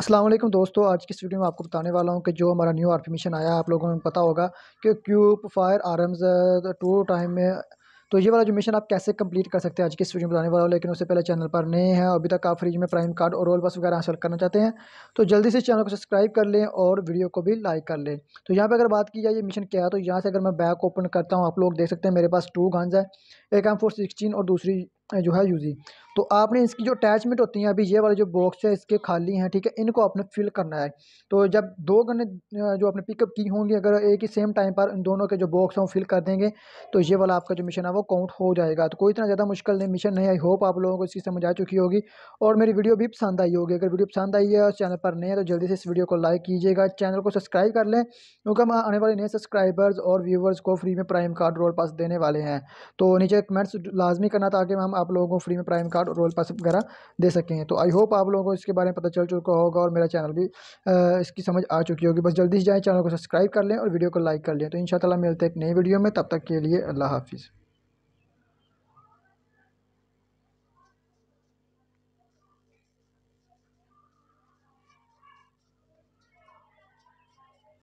असलम दोस्तों आज की इस वीडियो में आपको बताने वाला हूँ कि जो हमारा न्यू आर मिशन आया आप लोगों को पता होगा कि cube fire arms two time में तो ये वाला जो मिशन आप कैसे कंप्लीट कर सकते हैं आज की इस वीडियो में बताने वाला हूँ लेकिन उससे पहले चैनल पर नए हैं अभी तक आप फ्रिज में प्राइम कार्ड और रोल बस वगैरह हासिल करना चाहते हैं तो जल्दी से चैनल को सब्सक्राइब कर लें और वीडियो को भी लाइक कर लें तो यहाँ पर अगर बात की जाए ये मिशन क्या है तो यहाँ से अगर मैं बैक ओपन करता हूँ आप लोग देख सकते हैं मेरे पास टू गन्स है एक एम फोर सिक्सटीन और दूसरी जो है यूज़ी तो आपने इसकी जो अटैचमेंट होती हैं अभी ये वाले जो बॉक्स है इसके खाली हैं ठीक है इनको आपने फिल करना है तो जब दो गन्ने जो आपने पिकअप की होंगी अगर एक ही सेम टाइम पर इन दोनों के जो बॉक्स हैं वो फिल कर देंगे तो ये वाला आपका जो मिशन है वो काउंट हो जाएगा तो कोई इतना ज़्यादा मुश्किल नहीं मिशन नहीं आई होप आप लोगों को इसकी समझ आ चुकी होगी और मेरी वीडियो भी पसंद आई होगी अगर वीडियो पसंद आई है और चैनल पर नहीं है तो जल्दी से इस वीडियो को लाइक कीजिएगा चैनल को सब्सक्राइब कर लें क्योंकि हम आने वाले नए सब्सक्राइबर्स और व्यूवर्स को फ्री में प्राइम कार्ड रोल पास देने वाले हैं तो नीचे कमेंट्स लाजमी करना ताकि हम आप लोगों को फ्री में प्राइम कार्ड और रोल पास वगैरह दे सकें तो आई होप आप लोगों को इसके बारे में पता चल चुका होगा और मेरा चैनल भी इसकी समझ आ चुकी होगी बस जल्दी से जाएँ चैनल को सब्सक्राइब कर लें और वीडियो को लाइक कर लें तो इन मिलते हैं एक नई वीडियो में तब तक के लिए अल्लाह हाफिज़